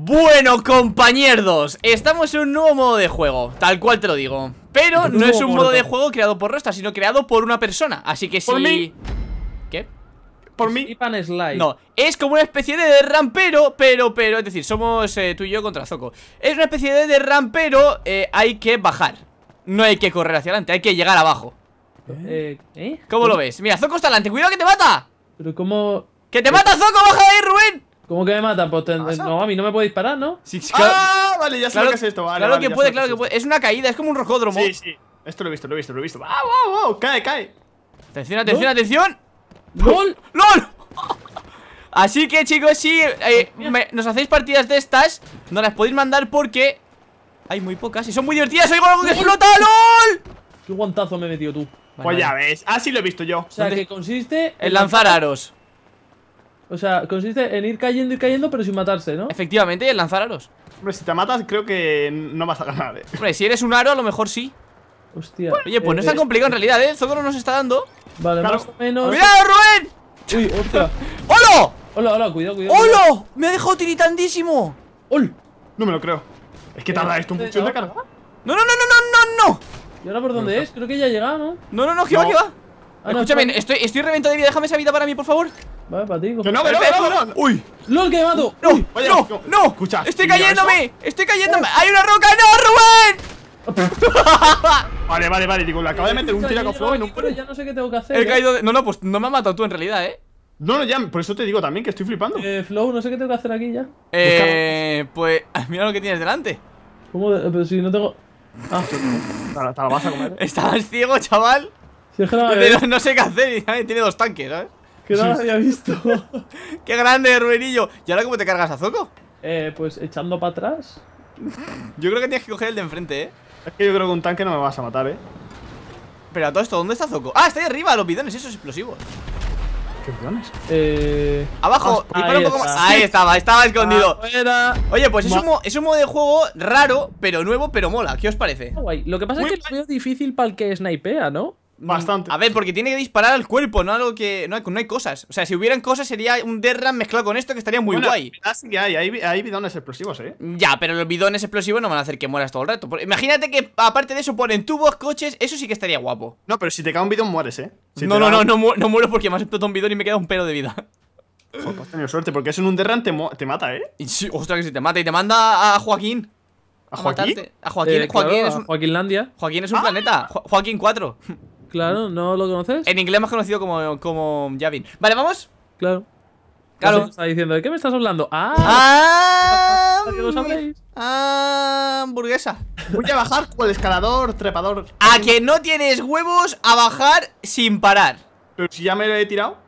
Bueno, compañeros, estamos en un nuevo modo de juego, tal cual te lo digo Pero no es un modo de juego creado por Rosta, sino creado por una persona Así que si... Por mí. ¿Qué? Por mí No, es como una especie de rampero, pero, pero, es decir, somos eh, tú y yo contra Zoco Es una especie de, rampero, eh, hay que bajar No hay que correr hacia adelante, hay que llegar abajo ¿Eh? ¿eh? ¿Cómo lo ves? Mira, Zoco está adelante, cuidado que te mata Pero cómo... ¡Que te mata Zoco, baja ahí Rubén! ¿Cómo que me matan? Pues no, a mí no me puede disparar, ¿no? Sí, ¡Ah! Vale, ya sé lo que es esto, vale. Claro que puede, claro que puede. Es una caída, es como un rojódromo. Sí, sí. Esto lo he visto, lo he visto, lo he visto. ¡Ah, wow, wow! ¡Cae, cae! Atención, atención, atención. ¡Lol! ¡Lol! Así que, chicos, si eh, nos hacéis partidas de estas, no las podéis mandar porque hay muy pocas y son muy divertidas. ¡Oigo algo que explota! ¡LOL! ¡Qué guantazo me he metido tú! pues ya ves, así lo he visto yo. O sea, que consiste en lanzar aros. O sea, consiste en ir cayendo y cayendo, pero sin matarse, ¿no? Efectivamente, en lanzar aros. Hombre, si te matas, creo que no vas a ganar, eh. Hombre, si eres un aro, a lo mejor sí. Hostia. oye, pues no es tan eh, complicado en eh. realidad, ¿eh? Zodoro nos está dando. Vale, más o menos. ¡Cuidado, Rubén! Uy, hostia. ¡Hola! ¡Hola, hola! Cuidado, cuidado. ¡Holo! ¡Me ha dejado tiritandísimo! ¡Hol! No me lo creo. Es que tarda esto un poquito. de carga. No, no, no, no, no, no, no. ¿Y ahora por dónde es? Creo que ya ha llegado, ¿no? No, no, no, que va, que va. Ah, Escúchame, estoy, estoy reventado de vida. Déjame esa vida para mí, por favor. Vale, para ti. No, no, no, no, ¡Uy! ¡Lol, que me mato! ¡No! ¡No! ¡No! Escucha, ¡Estoy cayéndome! ¡Estoy cayéndome! ¡Hay una roca! ¡No, Rubén! vale, vale, vale, digo, le acabo de meter un tiraco flow y no Ya no sé qué tengo que hacer. He eh. caído No, no, pues no me has matado tú en realidad, eh. No, no, ya, por eso te digo también que estoy flipando. Eh, Flow, no sé qué tengo que hacer aquí ya. Eh, pues mira lo que tienes delante. ¿Cómo? Eh, pero si no tengo. Ah, te lo vas a comer. Eh. Estabas ciego, chaval. no, no sé qué hacer y tiene dos tanques, ¿eh? que no lo había visto. ¡Qué grande, Rubenillo! ¿Y ahora cómo te cargas a Zoco? Eh, pues echando para atrás. Yo creo que tienes que coger el de enfrente, eh. Es que yo creo que un tanque no me vas a matar, eh. Pero a todo esto, ¿dónde está Zoco? ¡Ah, está ahí arriba! Los bidones esos explosivos. ¿Qué bidones? Eh. Ah, abajo, ahí, estaba, estaba escondido. Oye, pues es un, es un, modo de juego raro, pero nuevo, pero mola. ¿Qué os parece? Lo que pasa es que es difícil para el que snipea, ¿no? Mm, Bastante. A ver, porque tiene que disparar al cuerpo, no algo que. No hay, no hay cosas. O sea, si hubieran cosas sería un derram mezclado con esto que estaría muy bueno, guay. Sí hay, hay, hay, bidones explosivos, eh. Ya, pero los bidones explosivos no van a hacer que mueras todo el rato. Imagínate que aparte de eso ponen tubos, coches, eso sí que estaría guapo. No, pero si te cae un bidón mueres, eh. no, no, no, no, muero porque me has explotado un bidón y me queda un pelo de vida. Joder, pues has tenido suerte, porque eso en un derram te, te mata, eh. Y ostras, que si te mata y te manda a Joaquín. ¿A Joaquín? A, Joaquín, eh, Joaquín es un... Joaquín es un planeta. Ah. Joaquín 4. Claro, ¿no lo conoces? En inglés más conocido como, como Javin. Vale, ¿vamos? Claro. Claro. Está diciendo, ¿de qué me estás hablando? ¡Ah! ¡Ah! qué ¡Ah! Hamburguesa. Voy a bajar con el escalador, trepador. A que no tienes huevos a bajar sin parar. Pero si ya me lo he tirado.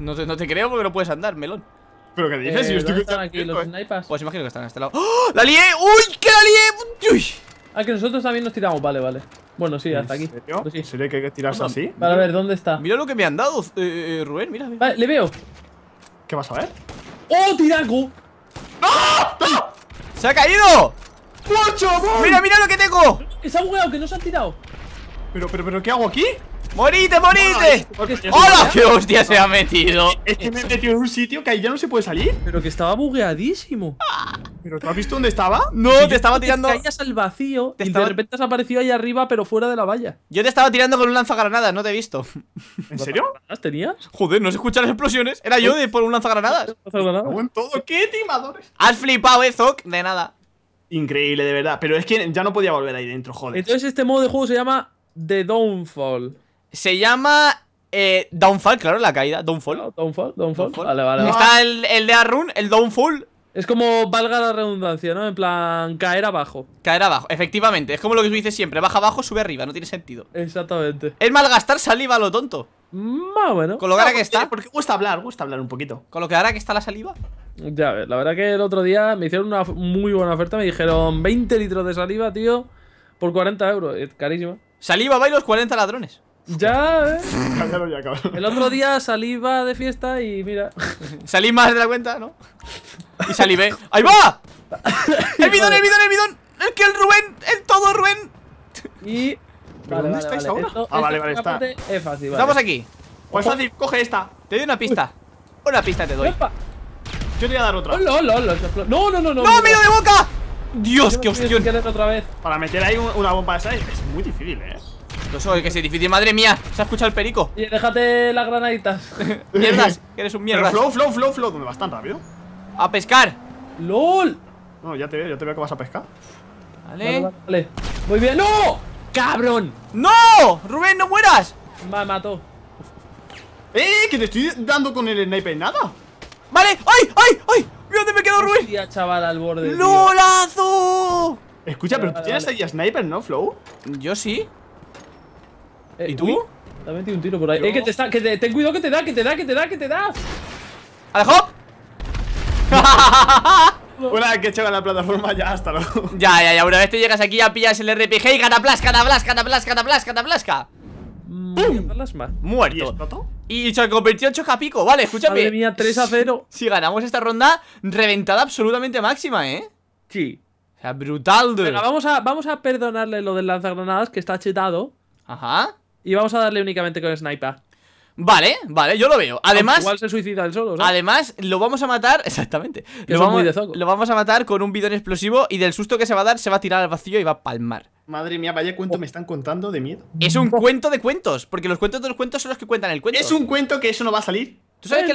No te, creo porque no puedes andar, melón. ¿Pero qué dices? si yo eh, estoy están aquí los eh. snipers? Pues imagino que están a este lado. ¡Oh! ¡La lié! ¡Uy! ¡Que la lié! ¡Uy! Ah, que nosotros también nos tiramos. Vale, vale. Bueno, sí, hasta aquí. Serio? ¿En pues que hay que tirarse así? Vale, a ver, ¿dónde está? Mira lo que me han dado, eh, eh Rubén, mira. Vale, le veo. ¿Qué vas a ver? ¡Oh, tiraco! ¡No! ¡Ah! ¡No! ¡Se ha caído! ¡Mucho, ¡Mira, mira lo que tengo! Que se ha bugueado, que no se han tirado. Pero, pero, pero, ¿qué hago aquí? ¡Morite, morite! ¡Hola! ¡Qué hostia se ha metido! Es que me he metido en un sitio que ahí ya no se puede salir. Pero que estaba bugueadísimo. ¿Pero tú has visto dónde estaba? No, te estaba tirando. Te caías al vacío y de repente has aparecido ahí arriba, pero fuera de la valla. Yo te estaba tirando con un lanzagranadas, no te he visto. ¿En serio? ¿Las tenías? Joder, no se escuchan las explosiones. Era yo de por un lanzagranadas. en todo, qué timadores. Has flipado, eh, Zoc, de nada. Increíble, de verdad. Pero es que ya no podía volver ahí dentro, joder. Entonces, este modo de juego se llama The Downfall. Se llama eh, Downfall, claro, la caída. Downfall. downfall, downfall, Vale, vale. Está el, el de Arun el Downfall. Es como valga la redundancia, ¿no? En plan, caer abajo. Caer abajo, efectivamente. Es como lo que tú dices siempre: baja abajo, sube arriba, no tiene sentido. Exactamente. Es malgastar saliva lo tonto. Más bueno. Con lo que ahora que está. Porque gusta hablar, gusta hablar un poquito. Con lo que ahora que está la saliva. Ya la verdad que el otro día me hicieron una muy buena oferta. Me dijeron 20 litros de saliva, tío, por 40 euros. carísimo Saliva va los 40 ladrones. Ya, eh. ya, cabrón. El otro día salí va de fiesta y mira. salí más de la cuenta, ¿no? Y salí ve. ¡Ahí va! ¡El bidón, el bidón, el bidón! ¡El que el Rubén! ¡El todo Rubén! Y. Vale, ¿Dónde vale, estáis vale. ahora? ah, vale, vale, está. Es fácil, Estamos aquí. Pues fácil, coge esta. Te doy una pista. Una pista te doy. Yo te voy a dar otra. No, no, no, no. ¡No, mira de boca! Dios, qué hostia. otra vez. Para meter ahí una bomba de esa es muy difícil, eh no sé que es difícil. Madre mía, se ha escuchado el perico. Y déjate las granaditas. mierdas, que eres un mierda. Flow, flow, flow, flow. ¿Dónde vas tan rápido? A pescar. ¡Lol! No, ya te veo, ya te veo que vas a pescar. Vale. Vale, Muy bien. ¡No! ¡Cabrón! ¡No! ¡Rubén, no mueras! Me mató. ¡Eh! ¡Que te estoy dando con el sniper nada! ¡Vale! ¡Ay! ¡Ay! ¡Ay! ¡Mira dónde me quedó Rubén! chaval, al borde. ¡Lolazo! Escucha, pero, tú tienes ahí a sniper, ¿no, Flow? Yo sí. Eh, ¿Y tú? te ha metido un tiro por ahí. Eh, eh, que te está, que te, ten cuidado que te da, que te da, que te da, que te da. ¡Alejo! una vez que a la plataforma ya hasta luego. Ya, ya, ya. Una vez te llegas aquí ya pillas el RPG y cataplasca, cataplasca, cataplasca, cataplasca, cataplasca. Mm, ¡Pum! Muerto. ¿Y, ¿Y, se convertido en chocapico. Vale, escúchame. Madre mía, 3 a 0. Si, ganamos esta ronda, reventada absolutamente máxima, ¿eh? Sí. O sea, brutal, dude. Venga, vamos a, vamos a perdonarle lo del lanzagranadas que está chetado. Ajá. Y vamos a darle únicamente con sniper. Vale, vale, yo lo veo. Además. se suicida el solo, Además, lo vamos a matar. Exactamente. Lo vamos, a matar con un bidón explosivo y del susto que se va a dar, se va a tirar al vacío y va a palmar. Madre mía, vaya cuento oh. me están contando de miedo. Es un cuento de cuentos, porque los cuentos de los cuentos son los que cuentan el cuento. Es un cuento que eso no va a salir. ¿Tú sabes que,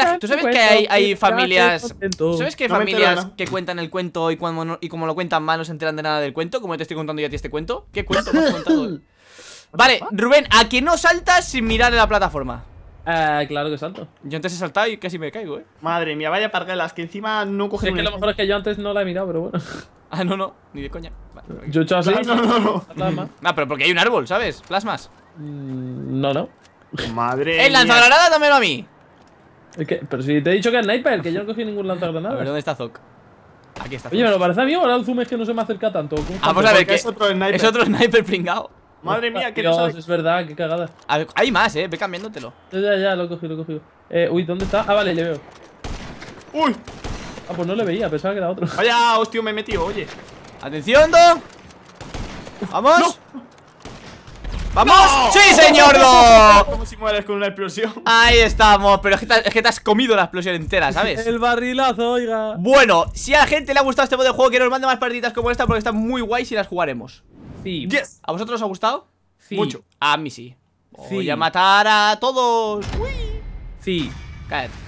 hay, familias sabes que hay familias que cuentan el cuento y, cuando no, y como lo cuentan mal no se enteran de nada del cuento? Como te estoy contando yo a ti este cuento. ¿Qué cuento me has contado? Vale, ¿Ah? Rubén, ¿a quién no saltas sin mirar en la plataforma? Eh, claro que salto. Yo antes he saltado y casi me caigo, eh. Madre mía, vaya parguelas, que encima no coge. es que lo mejor es que yo antes no la he mirado, pero bueno. Ah, no, no, ni de coña. Vale. Yo he hecho así. Ah, no, no, no. no. Ah, pero porque hay un árbol, ¿sabes? Plasmas. Mm, no, no. Madre. ¡El lanzagranada dámelo a mí! ¿Es que? Pero si te he dicho que es sniper, que yo no cogí ningún lanzagranada. A ¿dónde está Zoc? Aquí está. Zoc. Oye, me lo parece a mí o el zoom es que no se me acerca tanto. Ah, pues a ver, ¿qué? es otro sniper. Es otro sniper pringado. Madre mía, que Dios, es verdad, qué cagada. hay más, eh, ve cambiándotelo. Ya, ya, ya, lo he cogido, lo he cogido. Eh, uy, ¿dónde está? Ah, vale, le veo. ¡Uy! Ah, pues no le veía, pensaba que era otro. Vaya, hostia, me he metido, oye. ¡Atención, don! ¡Vamos! ¡Vamos! ¡Sí, señor Don! Como si mueres con una explosión. Ahí estamos, pero es que, te, es que, te, has comido la explosión entera, ¿sabes? El barrilazo, oiga. Bueno, si a la gente le ha gustado este modo de juego, que nos mande más partiditas como esta porque están muy guay si las jugaremos. ¿A vosotros os ha gustado? Mucho. A mí sí. Voy a matar a todos. Sí. Cállate.